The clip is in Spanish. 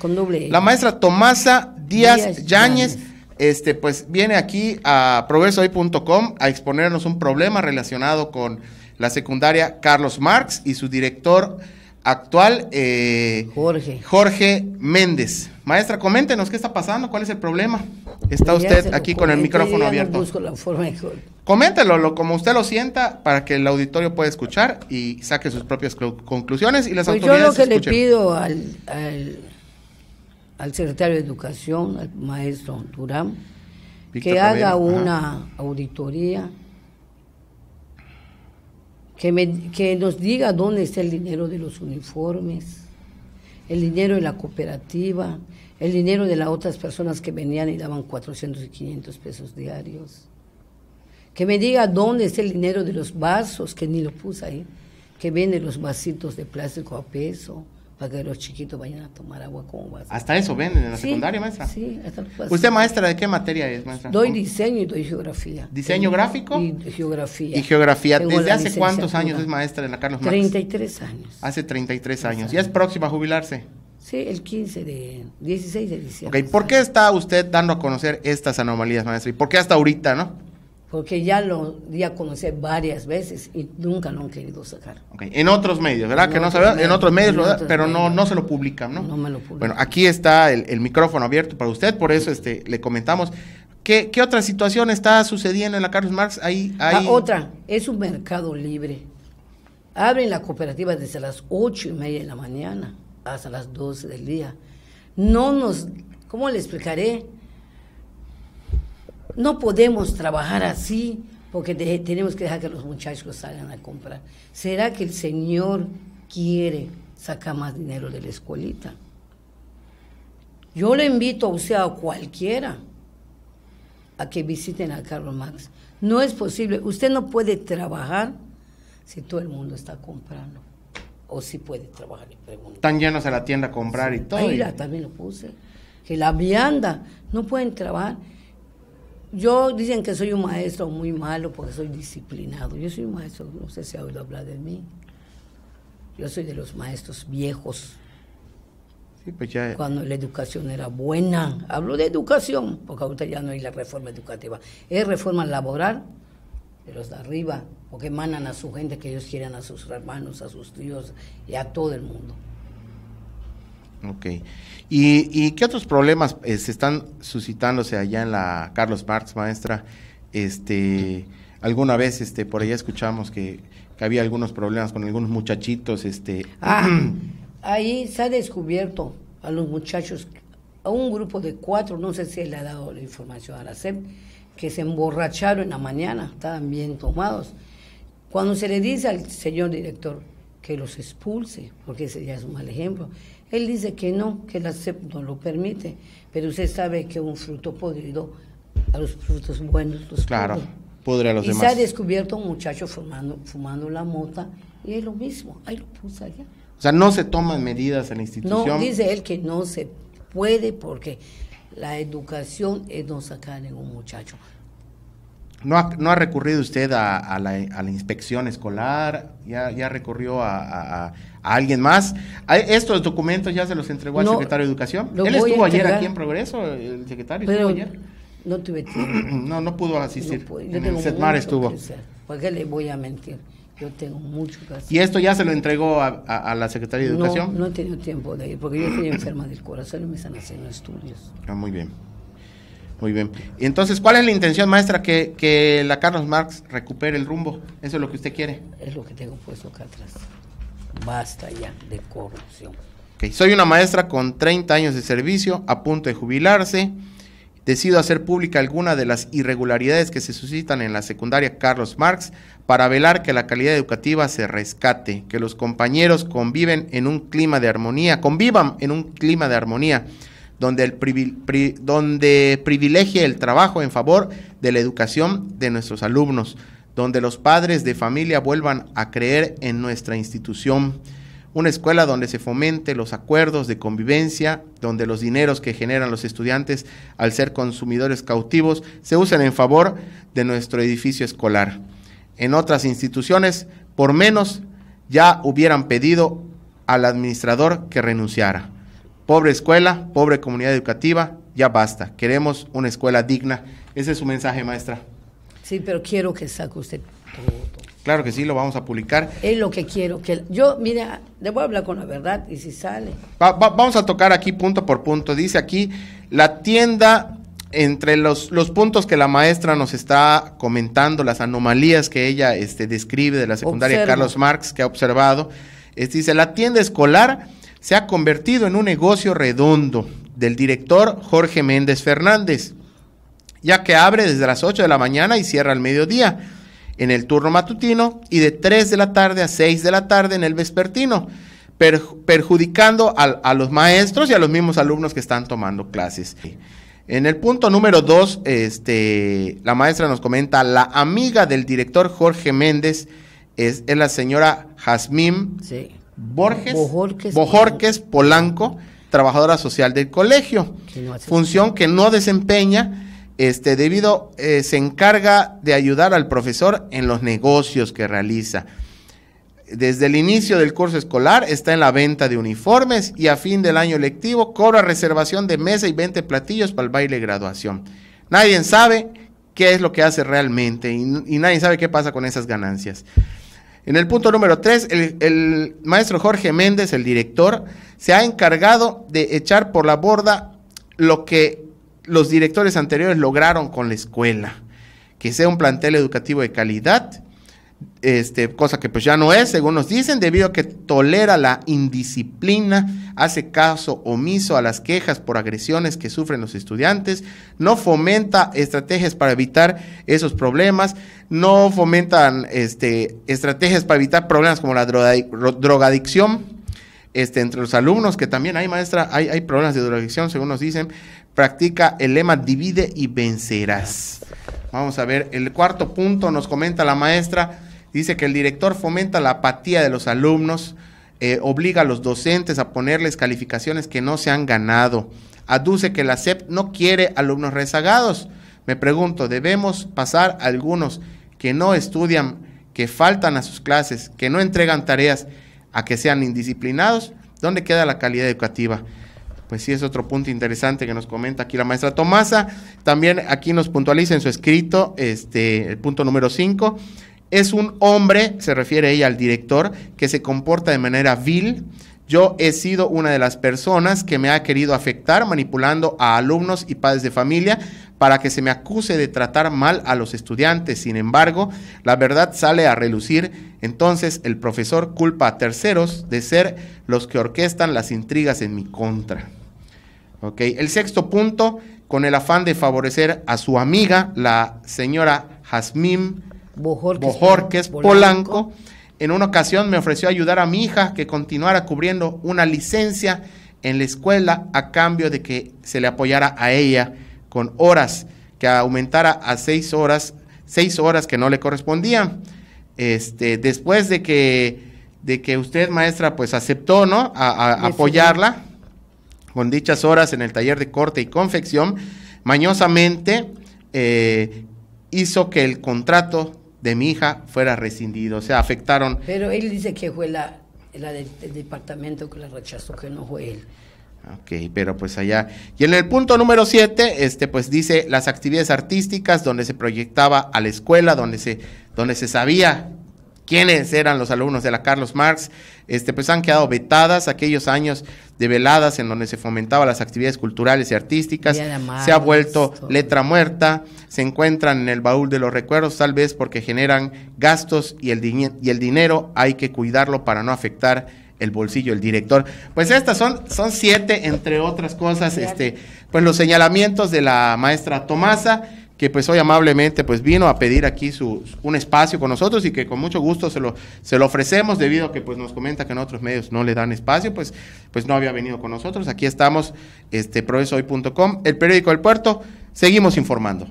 Con doble. La maestra Tomasa Díaz, Yáñez. Este, pues viene aquí a progresohoy.com a exponernos un problema relacionado con la secundaria Carlos Marx y su director actual, eh, Jorge. Jorge Méndez. Maestra, coméntenos qué está pasando, cuál es el problema. Está usted aquí con el micrófono abierto. Coméntelo como usted lo sienta para que el auditorio pueda escuchar y saque sus propias conclusiones y las pues Yo lo que le pido al, al, secretario de Educación, al maestro Durán, que haga una auditoría, que, que nos diga dónde está el dinero de los uniformes, el dinero de la cooperativa, el dinero de las otras personas que venían y daban 400 y 500 pesos diarios. Que me diga dónde está el dinero de los vasos, que ni lo puse ahí, que venden los vasitos de plástico a peso para que los chiquitos vayan a tomar agua con vasos. Hasta eso venden en la secundaria, maestra. Sí, hasta los ¿Usted maestra de qué materia es, maestra? Doy diseño y doy geografía. ¿Diseño gráfico? Y geografía. Y geografía. ¿Desde hace cuántos años es maestra en la Carlos Marx? 33 años. Hace 33 años. y es próxima a jubilarse? Sí, el 15 de 16 de diciembre. ¿por qué está usted dando a conocer estas anomalías, maestra? ¿Y por qué hasta ahorita, no? Porque ya lo di a conocer varias veces y nunca lo han querido sacar. Okay. En otros medios, ¿verdad? que no se en otros medios, pero No, no se lo publican, ¿no? No me lo publican. Bueno, aquí está el, micrófono abierto para usted, por eso este, le comentamos. ¿Qué, ¿Qué, otra situación está sucediendo en la Carlos Marx? Ahí, hay otra, es un mercado libre. Abren la cooperativa desde las ocho y media de la mañana hasta las 12 del día. No nos, ¿cómo le explicaré? No podemos trabajar así porque tenemos que dejar que los muchachos salgan a comprar. ¿Será que el Señor quiere sacar más dinero de la escuelita? Yo le invito a usted a cualquiera a que visiten a Carlos Max. No es posible. Usted no puede trabajar si todo el mundo está comprando o si puede trabajar y preguntar. Están llenos a la tienda a comprar y todo. Ahí La, también lo puse. Que la vianda no pueden trabajar. Yo dicen que soy un maestro muy malo porque soy disciplinado. Yo soy un maestro, no sé si ha oído hablar de mí. Yo soy de los maestros viejos. Sí, pues ya... Cuando la educación era buena. Hablo de educación, porque ahorita ya no hay la reforma educativa. Es reforma laboral de los de arriba o que emanan a su gente, que ellos quieran a sus hermanos, a sus tíos y a todo el mundo. Ok. ¿Y, y qué otros problemas eh, se están suscitándose allá en la Carlos Marx, maestra? Este, alguna vez este, por allá escuchamos que, que había algunos problemas con algunos muchachitos. Este... Ah, ahí se ha descubierto a los muchachos, a un grupo de cuatro, no sé si le ha dado la información a la SEP, que se emborracharon en la mañana, estaban bien tomados cuando se le dice al señor director que los expulse, porque ese ya es un mal ejemplo, él dice que no, que no lo permite, pero usted sabe que un fruto podrido a los frutos buenos los claro, pudre. a los y se ha descubierto un muchacho fumando, fumando la mota y es lo mismo, ahí lo puso. allá. O sea, no se toman medidas en la institución. No, dice él que no se puede porque la educación es no sacar a ningún muchacho. ¿No ha, recurrido usted a, la, inspección escolar? ¿Ya, ya recurrió a, alguien más? ¿Estos documentos ya se los entregó al secretario de Educación? Él estuvo ayer aquí en Progreso, el secretario Pero ayer. No tuve no, no pudo asistir. en el CETMAR estuvo. ¿Por qué le voy a mentir? Yo tengo mucho que hacer. ¿Y esto ya se lo entregó a, la secretaria de Educación? No, no he tenido tiempo de ir, porque yo estoy enferma del corazón y me están haciendo estudios. Ah, muy bien. Muy bien. Entonces, ¿cuál es la intención, maestra? Que, la Carlos Marx recupere el rumbo. Eso es lo que usted quiere. Es lo que tengo puesto acá atrás. Basta ya de corrupción. Soy una maestra con 30 años de servicio, a punto de jubilarse. Decido hacer pública alguna de las irregularidades que se suscitan en la secundaria Carlos Marx para velar que la calidad educativa se rescate, que los compañeros conviven en un clima de armonía, convivan en un clima de armonía donde, el privilegie el trabajo en favor de la educación de nuestros alumnos, donde los padres de familia vuelvan a creer en nuestra institución. Una escuela donde se fomente los acuerdos de convivencia, donde los dineros que generan los estudiantes al ser consumidores cautivos se usen en favor de nuestro edificio escolar. En otras instituciones, por menos, ya hubieran pedido al administrador que renunciara. Pobre escuela, pobre comunidad educativa, ya basta. Queremos una escuela digna. Ese es su mensaje, maestra. Sí, pero quiero que saque usted todo. Claro que sí, lo vamos a publicar. Es lo que quiero. que Yo, mira, debo hablar con la verdad y si sale. vamos a tocar aquí punto por punto. Dice aquí, la tienda, entre los, los, puntos que la maestra nos está comentando, las anomalías que ella este, describe de la secundaria Carlos Marx, que ha observado, dice, la tienda escolar se ha convertido en un negocio redondo del director Jorge Méndez Fernández, ya que abre desde las 8 de la mañana y cierra al mediodía en el turno matutino y de 3 de la tarde a 6 de la tarde en el vespertino, perjudicando a, los maestros y a los mismos alumnos que están tomando clases. En el punto número 2, este, la maestra nos comenta, la amiga del director Jorge Méndez es, es la señora Jazmín sí. Borges, Bojorques, Polanco, trabajadora social del colegio. función que no desempeña, este, debido, eh, se encarga de ayudar al profesor en los negocios que realiza. Desde el inicio del curso escolar está en la venta de uniformes y a fin del año lectivo cobra reservación de mesa y 20 platillos para el baile de graduación. Nadie sabe qué es lo que hace realmente y nadie sabe qué pasa con esas ganancias. En el punto número tres, el, el, maestro Jorge Méndez, el director, se ha encargado de echar por la borda lo que los directores anteriores lograron con la escuela, que sea un plantel educativo de calidad este, cosa que pues ya no es, según nos dicen, debido a que tolera la indisciplina, hace caso omiso a las quejas por agresiones que sufren los estudiantes, no fomenta estrategias para evitar esos problemas, no fomentan este, estrategias para evitar problemas como la drogadicción. Este, entre los alumnos, que también hay maestra, hay, hay problemas de drogadicción, según nos dicen, practica el lema divide y vencerás. Vamos a ver, el cuarto punto nos comenta la maestra, Dice que el director fomenta la apatía de los alumnos, eh, obliga a los docentes a ponerles calificaciones que no se han ganado. Aduce que la SEP no quiere alumnos rezagados. Me pregunto, ¿debemos pasar a algunos que no estudian, que faltan a sus clases, que no entregan tareas, a que sean indisciplinados? ¿Dónde queda la calidad educativa? Pues sí, es otro punto interesante que nos comenta aquí la maestra Tomasa. También aquí nos puntualiza en su escrito, este, el punto número 5 es un hombre, se refiere ella al director, que se comporta de manera vil. Yo he sido una de las personas que me ha querido afectar manipulando a alumnos y padres de familia para que se me acuse de tratar mal a los estudiantes. Sin embargo, la verdad sale a relucir. Entonces el profesor culpa a terceros de ser los que orquestan las intrigas en mi contra. Okay. El sexto punto, con el afán de favorecer a su amiga, la señora Jasmine Bojorques, Polanco. En una ocasión me ofreció ayudar a mi hija que continuara cubriendo una licencia en la escuela a cambio de que se le apoyara a ella con horas, que aumentara a seis horas, seis horas que no le correspondían. Este, después de que, de que usted, maestra, pues aceptó, ¿no? apoyarla con dichas horas en el taller de corte y confección, mañosamente eh, hizo que el contrato de mi hija fuera rescindido. O sea, afectaron. Pero él dice que fue la, la del, departamento que la rechazó, que no fue él. Ok, pero pues allá. Y en el punto número 7, este, pues dice las actividades artísticas donde se proyectaba a la escuela, donde se, donde se sabía quiénes eran los alumnos de la Carlos Marx, este, pues han quedado vetadas aquellos años de veladas en donde se fomentaban las actividades culturales y artísticas, se ha vuelto letra muerta, se encuentran en el baúl de los recuerdos tal vez porque generan gastos y el, dinero hay que cuidarlo para no afectar el bolsillo del director. Pues estas son, son siete, entre otras cosas, este, pues los señalamientos de la maestra Tomasa que pues hoy amablemente pues vino a pedir aquí su, un espacio con nosotros y que con mucho gusto se lo, se lo ofrecemos debido a que pues nos comenta que en otros medios no le dan espacio, pues, pues no había venido con nosotros. Aquí estamos, este, el periódico del puerto, seguimos informando.